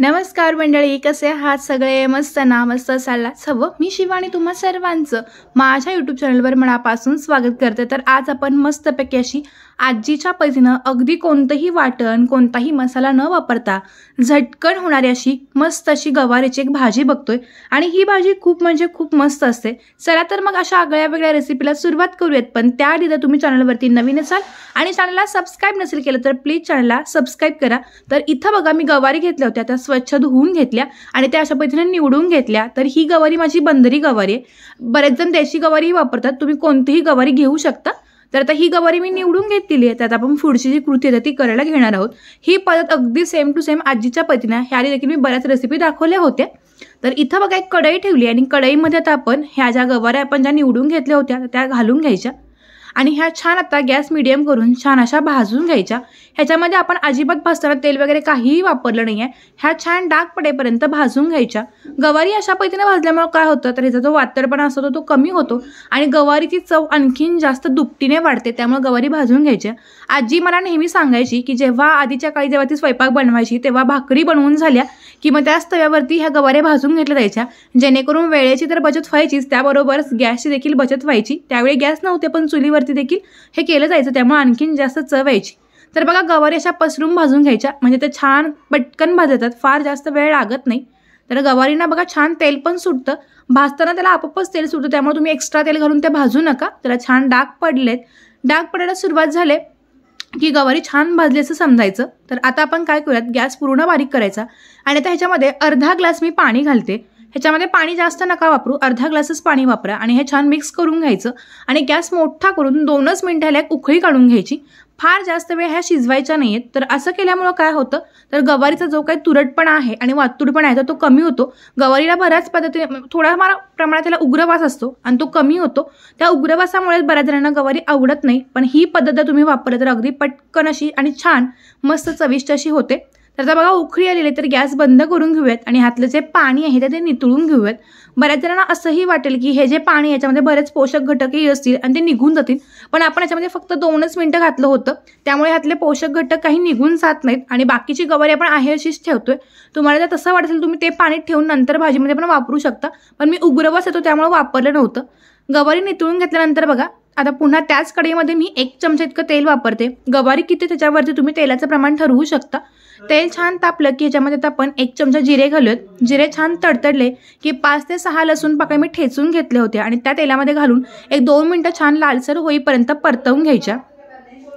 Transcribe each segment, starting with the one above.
नमस्कार मंडळी कसे आहात सगळे मस्त ना मस्त असाल हवं मी शिवानी तुम्हा सर्वांचं माझ्या यूट्यूब चॅनलवर मनापासून स्वागत करते तर आज आपण मस्तपैकी अशी आजीच्या पैजीनं अगदी कोणतंही वाटण कोणताही मसाला न वापरता झटकन होणारी अशी मस्त अशी गवारीची एक भाजी बघतोय आणि ही भाजी खूप म्हणजे खूप मस्त असते चला तर मग अशा आगळ्या वेगळ्या रेसिपीला सुरुवात करूयात पण त्याआधी जर तुम्ही चॅनलवरती नवीन असाल आणि चॅनलला सबस्क्राईब नसेल केलं तर प्लीज चॅनलला सबस्क्राईब करा तर इथं बघा मी गवारी घेतल्या होत्या त्या स्वच्छ धुवून घेतल्या आणि त्या अशा पद्धतीने निवडून घेतल्या तर ही गवारी माझी बंदरी गवारी आहे बरेच जण देशी गवारीही वापरतात तुम्ही कोणतीही गवारी घेऊ शकता तर आता ही गवारी मी निवडून घेतलेली आहे त्यात आपण पुढची जी कृती आहे ती करायला घेणार आहोत ही पद्धत अगदी सेम टू सेम आजीच्या पतीनं ह्या देखील मी बऱ्याच रेसिपी दाखवल्या होत्या तर इथं बघा एक कढई ठेवली आणि कढईमध्ये आता आपण ह्या ज्या गवाऱ्या आपण ज्या निवडून घेतल्या होत्या त्या घालून घ्यायच्या आणि ह्या छान आता गॅस मिडियम करून छान अशा भाजून घ्यायच्या ह्याच्यामध्ये आपण अजिबात भाजताना तेल वगैरे काहीही वापरलं नाही आहे ह्या छान डाग पडेपर्यंत भाजून घ्यायच्या गवारी अशा पद्धतीने भाजल्यामुळे काय होतं तर ह्याचा जो वातरपणा असतो तो कमी होतो आणि गवारीची चव आणखीन जास्त दुपटीने वाढते त्यामुळे गवारी भाजून घ्यायच्या आजी मला नेहमी सांगायची की जेव्हा आधीच्या काळी जेव्हा ती स्वयंपाक बनवायची तेव्हा भाकरी बनवून झाल्या किंवा त्याच तव्यावरती ह्या गवारे भाजून घेतल्या जायच्या जेणेकरून वेळेची तर बचत व्हायचीच त्याबरोबरच गॅसची देखील बचत व्हायची त्यावेळी गॅस नव्हते पण चुलीवरती देखील हे केलं जायचं त्यामुळे आणखीन जास्त चव यायची तर बघा गवारे अशा पसरून भाजून घ्यायच्या म्हणजे ते छान पटकन भाजतात फार जास्त वेळ लागत नाही तर गवारीना बघा छान तेल पण सुटतं भाजताना त्याला आपोपच तेल सुटतं त्यामुळे तुम्ही एक्स्ट्रा तेल घालून ते भाजू नका त्याला छान डाग पडलेत डाग पडायला सुरुवात झाले की गवारी छान भाजली असं समजायचं तर आता आपण काय करूयात गॅस पूर्ण बारीक करायचा आणि आता ह्याच्यामध्ये अर्धा ग्लास मी पाणी घालते ह्याच्यामध्ये पाणी जास्त नका वापरू अर्धा ग्लासच पाणी वापरा आणि हे छान मिक्स करून घ्यायचं आणि गॅस मोठा करून दोनच मिनिटाला एक उकळी काढून घ्यायची फार जास्त वेळ ह्या शिजवायच्या नाही तर असं केल्यामुळं काय होतं तर गवारीचा जो काही तुरटपणा आहे आणि वातुडपणा आहे तर तो कमी होतो गवारीला बऱ्याच पद्धतीने थोडा प्रमाणात त्याला उग्रवास असतो आणि तो कमी होतो त्या उग्रवासामुळे बऱ्याच जणांना गवारी आवडत नाही पण ही पद्धत तुम्ही वापरली तर अगदी पटकन अशी आणि छान मस्त चविष्ट अशी होते तर आता बघा उखळी आलेली तर गॅस बंद करून घेऊयात आणि ह्यातलं जे पाणी आहे ते नितळून घेऊयात बऱ्याच जणांना असंही वाटेल की हे जे पाणी याच्यामध्ये बरेच पोषक घटकही असतील आणि ते निघून जातील पण आपण याच्यामध्ये फक्त दोनच मिनटं घातलं होतं त्यामुळे ह्यातले पोषक घटक काही निघून जात नाहीत आणि बाकीची गवारी आपण आहे अशीच ठेवतोय तुम्हाला जर तसं वाटेल तुम्ही ते पाणी ठेवून नंतर भाजीमध्ये पण वापरू शकता पण मी उग्रवास येतो त्यामुळे वापरलं नव्हतं गवारी नितळून घेतल्यानंतर बघा आता पुन्हा त्याच कढईमध्ये मी एक चमचा इतकं तेल वापरते गवारी किती त्याच्यावरती तुम्ही तेलाचं प्रमाण ठरवू शकता तेल छान तापलं की ह्याच्यामध्ये आपण एक चमचा जिरे घालूयात जिरे छान तडतडले की पाच ते सहा लसूण पाकळ्या मी ठेचून घेतले होते आणि त्या तेलामध्ये घालून एक दोन मिनटं छान लालसर होईपर्यंत परतवून घ्यायच्या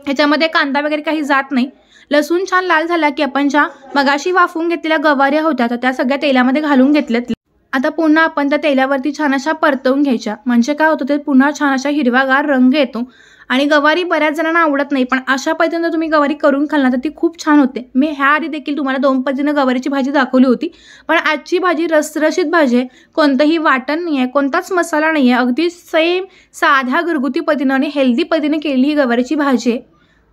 ह्याच्यामध्ये कांदा वगैरे काही जात नाही लसूण छान लाल झाला की आपण ज्या मगाशी वाफवून घेतलेल्या गवाऱ्या होत्या तर त्या सगळ्या तेलामध्ये घालून घेतल्यात आता पुन्हा आपण त्या तेलावरती छान अशा परतवून घ्यायच्या म्हणजे काय होतं ते पुन्हा छान अशा हिरवागार रंग येतो आणि गवारी बऱ्याच जणांना आवडत नाही पण अशा पद्धतीनं तुम्ही गवारी करून खाल तर ती खूप छान होते मी ह्या आधी देखील तुम्हाला दोन पद्धतीनं गवारीची भाजी दाखवली होती पण आजची भाजी रसरशीत भाजी आहे कोणतंही वाटण नाही आहे कोणताच मसाला नाही आहे अगदी सेम साध्या घरगुती पद्धतीनं आणि हेल्दी पद्धतीने केलेली ही गवारीची भाजी आहे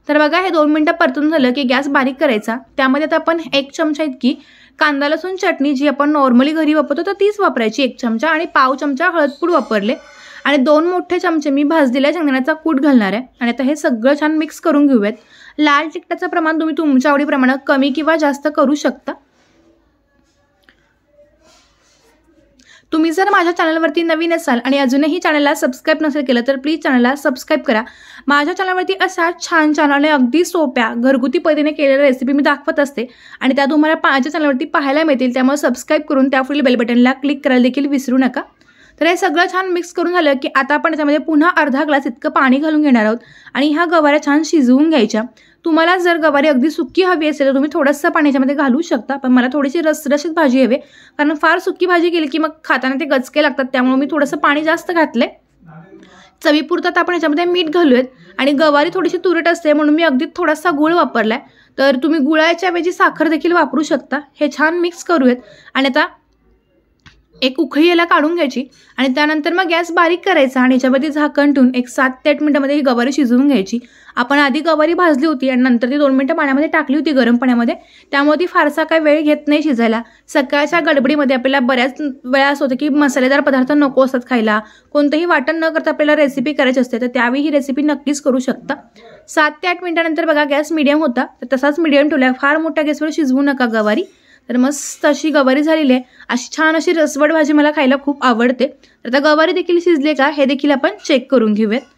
तर बघा हे दोन मिनटं परतून झालं की गॅस बारीक करायचा त्यामध्ये आता आपण एक चमचा इतकी कांदा लसूण चटणी जी आपण नॉर्मली घरी वापरतो तर तीच वापरायची एक चमचा आणि पाव चमचा हळदपूड वापरले आणि दोन मोठे चमचे मी भाजलेल्या शेंगदाण्याचा कूट घालणार आहे आणि आता हे सगळं छान मिक्स करून घेऊयात लाल तिकटाचं प्रमाण तुम्ही तुमच्या आवडीप्रमाणे कमी किंवा जास्त करू शकता तुम्ही जर माझ्या चॅनलवरती नवीन असाल आणि अजूनही चॅनलला सबस्क्राईब नसेल केलं तर प्लीज चॅनलला सबस्क्राईब करा माझ्या चॅनलवरती अशा छान छान आणि अगदी सोप्या घरगुती पद्धतीने केलेल्या रेसिपी मी दाखवत असते आणि त्या तुम्हाला माझ्या चॅनलवरती पाहायला मिळतील त्यामुळे सबस्क्राईब करून त्या पुढील बेल क्लिक करायला देखील विसरू नका तर हे सगळं छान मिक्स करून झालं की आता आपण त्याच्यामध्ये पुन्हा अर्धा ग्लास इतकं पाणी घालून घेणार आहोत आणि ह्या गवाऱ्या छान शिजवून घ्यायच्या तुम्हाला जर गवारी अगदी सुकी हवी असेल तर तुम्ही थोडंसं पाणी याच्यामध्ये घालू शकता पण मला थोडीशी रसरशीत भाजी हवी कारण फार सुकी भाजी केली की मग खाताना ते गचके लागतात त्यामुळे मी थोडंसं पाणी जास्त घातलं चवीपुरतं तर आपण याच्यामध्ये मीठ घालूयात आणि गवारी थोडीशी तुरट असते म्हणून मी अगदी थोडासा गुळ वापरला तर तुम्ही गुळाच्याऐवजी साखर देखील वापरू शकता हे छान मिक्स करूयात आणि आता एक उखळी याला काढून घ्यायची आणि त्यानंतर मग गॅस बारीक करायचा आणि याच्यावरती झाकण ठेवून एक सात ते आठ मिनटामध्ये ही गवारी शिजवून घ्यायची आपण आधी गवारी भाजली होती आणि नंतर ती दोन मिनटं पाण्यामध्ये टाकली होती गरम पाण्यामध्ये त्यामुळे ती फारसा काय वेळ घेत नाही शिजायला सकाळच्या गडबडीमध्ये आपल्याला बऱ्याच वेळा असं होतं की मसालेदार पदार्थ नको असतात खायला कोणतंही वाटण न करता आपल्याला रेसिपी करायची असते तर त्यावेळी ही रेसिपी नक्कीच करू शकता सात ते आठ मिनटानंतर बघा गॅस मिडियम होता तर तसाच मिडियम ठेवला फार मोठ्या गॅसवर शिजवू नका गवारी तर मस्त अशी गवारी झालेली आहे अशी छान अशी रसवड भाजी मला खायला खूप आवडते तर आता गवारी देखील शिजले का हे देखील आपण चेक करून घेऊयात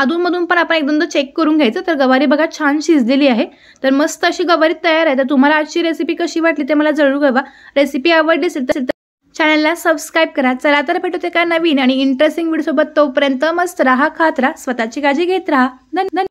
अधूनमधून पण आपण एकदम चेक करून घ्यायचं तर गवारी बघा छान शिजलेली आहे तर मस्त अशी गवारी तयार आहे तर तुम्हाला आजची रेसिपी कशी वाटली ते मला जरूर कळवा रेसिपी आवडली असेल तर चॅनलला सबस्क्राईब करा चला तर भेटू का नवीन आणि इंटरेस्टिंग व्हिडिओसोबत तोपर्यंत मस्त राहा खात राहा स्वतःची काळजी घेत राहा धन्यवाद